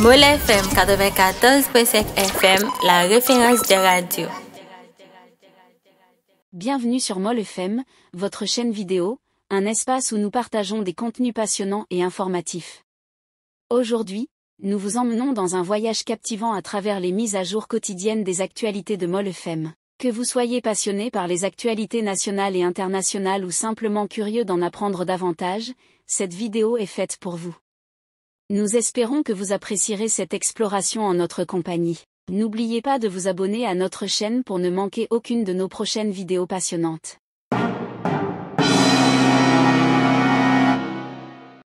Mole FM FM, la référence de radio. Bienvenue sur Mole FM, votre chaîne vidéo, un espace où nous partageons des contenus passionnants et informatifs. Aujourd'hui, nous vous emmenons dans un voyage captivant à travers les mises à jour quotidiennes des actualités de Mole FM. Que vous soyez passionné par les actualités nationales et internationales ou simplement curieux d'en apprendre davantage, cette vidéo est faite pour vous. Nous espérons que vous apprécierez cette exploration en notre compagnie. N'oubliez pas de vous abonner à notre chaîne pour ne manquer aucune de nos prochaines vidéos passionnantes.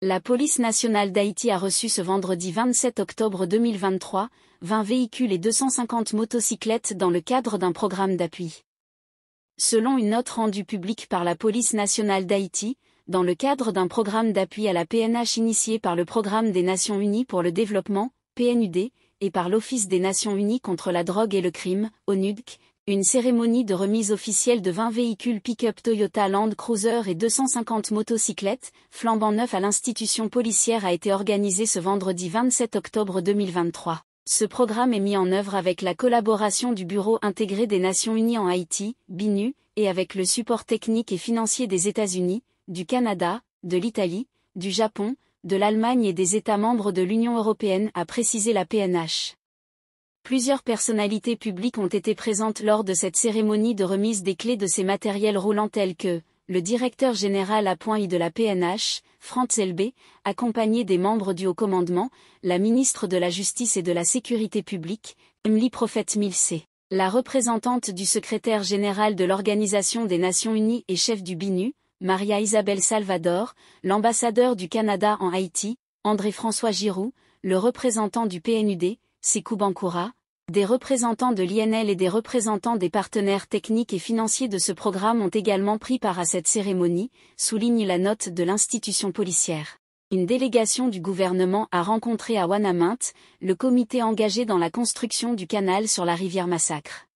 La police nationale d'Haïti a reçu ce vendredi 27 octobre 2023 20 véhicules et 250 motocyclettes dans le cadre d'un programme d'appui. Selon une note rendue publique par la police nationale d'Haïti, dans le cadre d'un programme d'appui à la PNH initié par le Programme des Nations Unies pour le Développement, PNUD, et par l'Office des Nations Unies contre la drogue et le crime, ONUDC, une cérémonie de remise officielle de 20 véhicules pick-up Toyota Land Cruiser et 250 motocyclettes, flambant neuf à l'institution policière a été organisée ce vendredi 27 octobre 2023. Ce programme est mis en œuvre avec la collaboration du Bureau intégré des Nations Unies en Haïti, BINU, et avec le support technique et financier des États-Unis, du Canada, de l'Italie, du Japon, de l'Allemagne et des États membres de l'Union européenne a précisé la PNH. Plusieurs personnalités publiques ont été présentes lors de cette cérémonie de remise des clés de ces matériels roulants tels que le directeur général à point I de la PNH, Franz Elbe, accompagné des membres du haut commandement, la ministre de la Justice et de la Sécurité publique, Emily prophet Milsé, la représentante du secrétaire général de l'Organisation des Nations Unies et chef du BINU, Maria-Isabelle Salvador, l'ambassadeur du Canada en Haïti, André-François Giroux, le représentant du PNUD, Sekou Bankoura, des représentants de l'INL et des représentants des partenaires techniques et financiers de ce programme ont également pris part à cette cérémonie, souligne la note de l'institution policière. Une délégation du gouvernement a rencontré à Wanamint, le comité engagé dans la construction du canal sur la rivière Massacre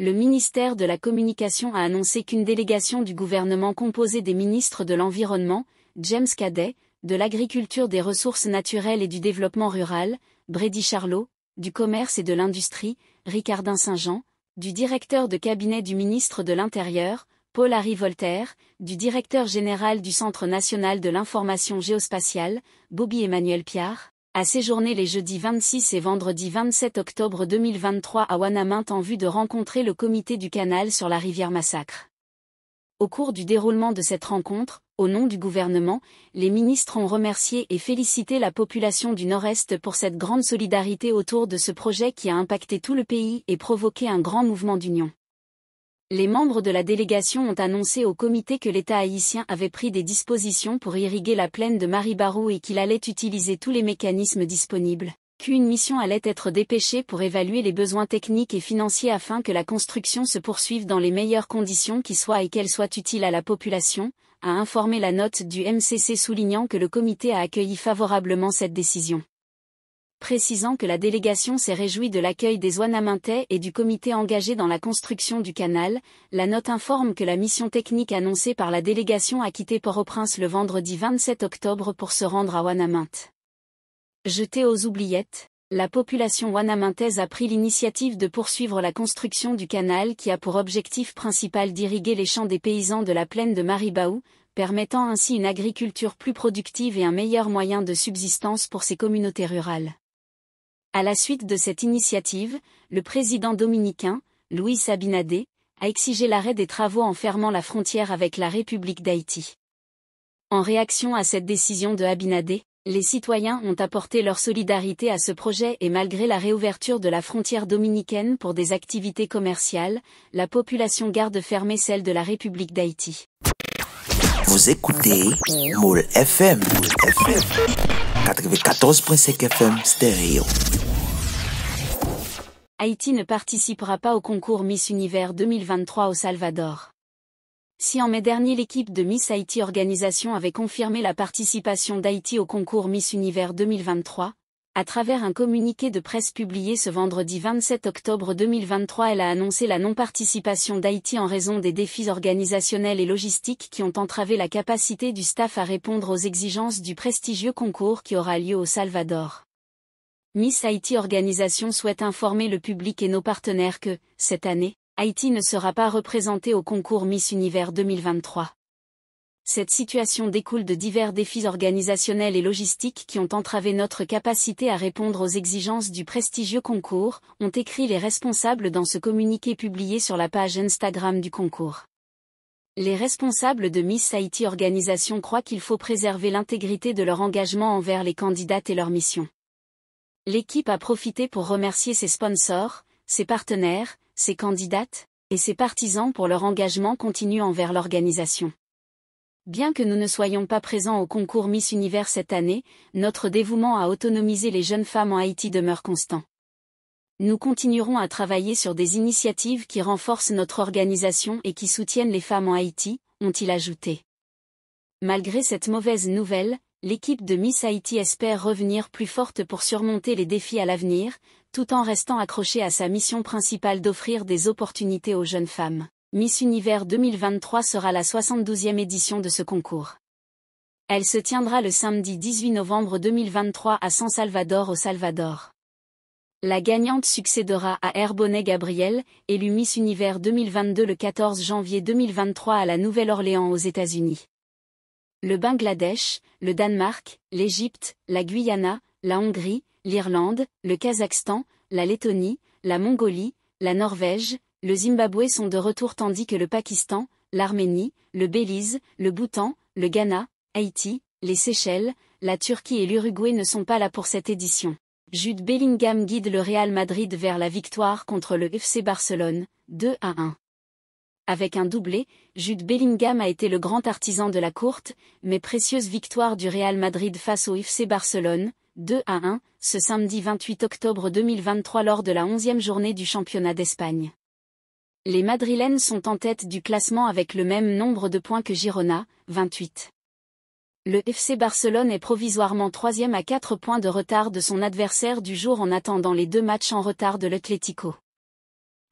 le ministère de la Communication a annoncé qu'une délégation du gouvernement composée des ministres de l'Environnement, James Cadet, de l'Agriculture des Ressources Naturelles et du Développement Rural, Brady Charlot, du Commerce et de l'Industrie, Ricardin Saint-Jean, du directeur de cabinet du ministre de l'Intérieur, Paul Harry Voltaire, du directeur général du Centre national de l'information géospatiale, Bobby Emmanuel Piard, a séjourné les jeudis 26 et vendredi 27 octobre 2023 à Wanamint en vue de rencontrer le comité du canal sur la rivière Massacre. Au cours du déroulement de cette rencontre, au nom du gouvernement, les ministres ont remercié et félicité la population du Nord-Est pour cette grande solidarité autour de ce projet qui a impacté tout le pays et provoqué un grand mouvement d'union les membres de la délégation ont annoncé au comité que l'État haïtien avait pris des dispositions pour irriguer la plaine de Maribarou et qu'il allait utiliser tous les mécanismes disponibles, qu'une mission allait être dépêchée pour évaluer les besoins techniques et financiers afin que la construction se poursuive dans les meilleures conditions qui soient et qu'elle soit utile à la population, a informé la note du MCC soulignant que le comité a accueilli favorablement cette décision précisant que la délégation s'est réjouie de l'accueil des Ouanamintais et du comité engagé dans la construction du canal, la note informe que la mission technique annoncée par la délégation a quitté Port-au-Prince le vendredi 27 octobre pour se rendre à Ouanaminthe. Jetée aux oubliettes, la population wanamintaise a pris l'initiative de poursuivre la construction du canal qui a pour objectif principal d'irriguer les champs des paysans de la plaine de Maribaou, permettant ainsi une agriculture plus productive et un meilleur moyen de subsistance pour ces communautés rurales. À la suite de cette initiative, le président dominicain, Luis Abinadé, a exigé l'arrêt des travaux en fermant la frontière avec la République d'Haïti. En réaction à cette décision de Abinadé, les citoyens ont apporté leur solidarité à ce projet et malgré la réouverture de la frontière dominicaine pour des activités commerciales, la population garde fermée celle de la République d'Haïti. Vous écoutez Moule FM, 94.5 FM stéréo. Haïti ne participera pas au concours Miss Univers 2023 au Salvador. Si en mai dernier l'équipe de Miss Haïti Organisation avait confirmé la participation d'Haïti au concours Miss Univers 2023, à travers un communiqué de presse publié ce vendredi 27 octobre 2023, elle a annoncé la non-participation d'Haïti en raison des défis organisationnels et logistiques qui ont entravé la capacité du staff à répondre aux exigences du prestigieux concours qui aura lieu au Salvador. Miss Haïti Organisation souhaite informer le public et nos partenaires que, cette année, Haïti ne sera pas représentée au concours Miss Univers 2023. Cette situation découle de divers défis organisationnels et logistiques qui ont entravé notre capacité à répondre aux exigences du prestigieux concours, ont écrit les responsables dans ce communiqué publié sur la page Instagram du concours. Les responsables de Miss Haïti Organisation croient qu'il faut préserver l'intégrité de leur engagement envers les candidates et leur mission l'équipe a profité pour remercier ses sponsors, ses partenaires, ses candidates, et ses partisans pour leur engagement continu envers l'organisation. Bien que nous ne soyons pas présents au concours Miss Univers cette année, notre dévouement à autonomiser les jeunes femmes en Haïti demeure constant. Nous continuerons à travailler sur des initiatives qui renforcent notre organisation et qui soutiennent les femmes en Haïti, ont-ils ajouté. Malgré cette mauvaise nouvelle, l'équipe de Miss Haïti espère revenir plus forte pour surmonter les défis à l'avenir, tout en restant accrochée à sa mission principale d'offrir des opportunités aux jeunes femmes. Miss Univers 2023 sera la 72e édition de ce concours. Elle se tiendra le samedi 18 novembre 2023 à San Salvador au Salvador. La gagnante succédera à Herbonnet Gabriel, élue Miss Univers 2022 le 14 janvier 2023 à la Nouvelle-Orléans aux États-Unis le Bangladesh, le Danemark, l'Égypte, la Guyana, la Hongrie, l'Irlande, le Kazakhstan, la Lettonie, la Mongolie, la Norvège, le Zimbabwe sont de retour tandis que le Pakistan, l'Arménie, le Belize, le Bhoutan, le Ghana, Haïti, les Seychelles, la Turquie et l'Uruguay ne sont pas là pour cette édition. Jude Bellingham guide le Real Madrid vers la victoire contre le FC Barcelone, 2 à 1. Avec un doublé, Jude Bellingham a été le grand artisan de la courte, mais précieuse victoire du Real Madrid face au FC Barcelone, 2 à 1, ce samedi 28 octobre 2023 lors de la 11e journée du championnat d'Espagne. Les Madrilènes sont en tête du classement avec le même nombre de points que Girona, 28. Le FC Barcelone est provisoirement troisième à 4 points de retard de son adversaire du jour en attendant les deux matchs en retard de l'Atlético.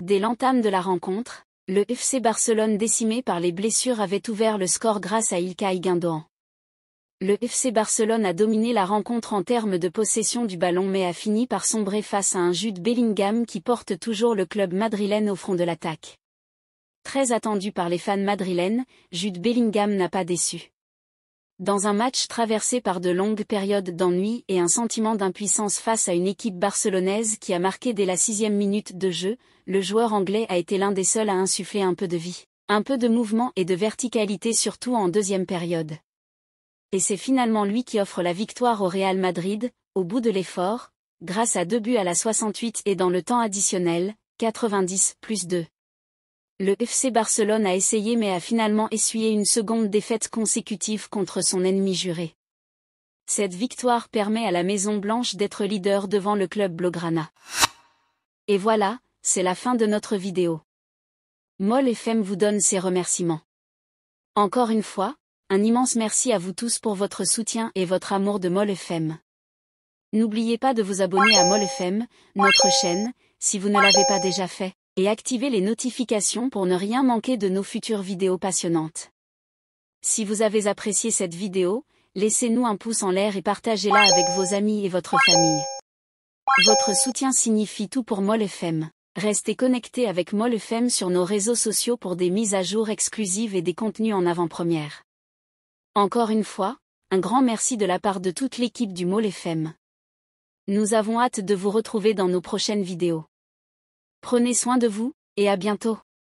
Dès l'entame de la rencontre, le FC Barcelone décimé par les blessures avait ouvert le score grâce à Ilkay Guindouan. Le FC Barcelone a dominé la rencontre en termes de possession du ballon mais a fini par sombrer face à un Jude Bellingham qui porte toujours le club madrilène au front de l'attaque. Très attendu par les fans madrilènes, Jude Bellingham n'a pas déçu. Dans un match traversé par de longues périodes d'ennui et un sentiment d'impuissance face à une équipe barcelonaise qui a marqué dès la sixième minute de jeu, le joueur anglais a été l'un des seuls à insuffler un peu de vie, un peu de mouvement et de verticalité surtout en deuxième période. Et c'est finalement lui qui offre la victoire au Real Madrid, au bout de l'effort, grâce à deux buts à la 68 et dans le temps additionnel, 90 plus 2. Le FC Barcelone a essayé mais a finalement essuyé une seconde défaite consécutive contre son ennemi juré. Cette victoire permet à la Maison Blanche d'être leader devant le club Blaugrana. Et voilà, c'est la fin de notre vidéo. Moll FM vous donne ses remerciements. Encore une fois, un immense merci à vous tous pour votre soutien et votre amour de Moll FM. N'oubliez pas de vous abonner à Moll FM, notre chaîne, si vous ne l'avez pas déjà fait et activez les notifications pour ne rien manquer de nos futures vidéos passionnantes. Si vous avez apprécié cette vidéo, laissez-nous un pouce en l'air et partagez-la avec vos amis et votre famille. Votre soutien signifie tout pour MolFM. Restez connectés avec MolFM sur nos réseaux sociaux pour des mises à jour exclusives et des contenus en avant-première. Encore une fois, un grand merci de la part de toute l'équipe du MolFM. Nous avons hâte de vous retrouver dans nos prochaines vidéos. Prenez soin de vous, et à bientôt.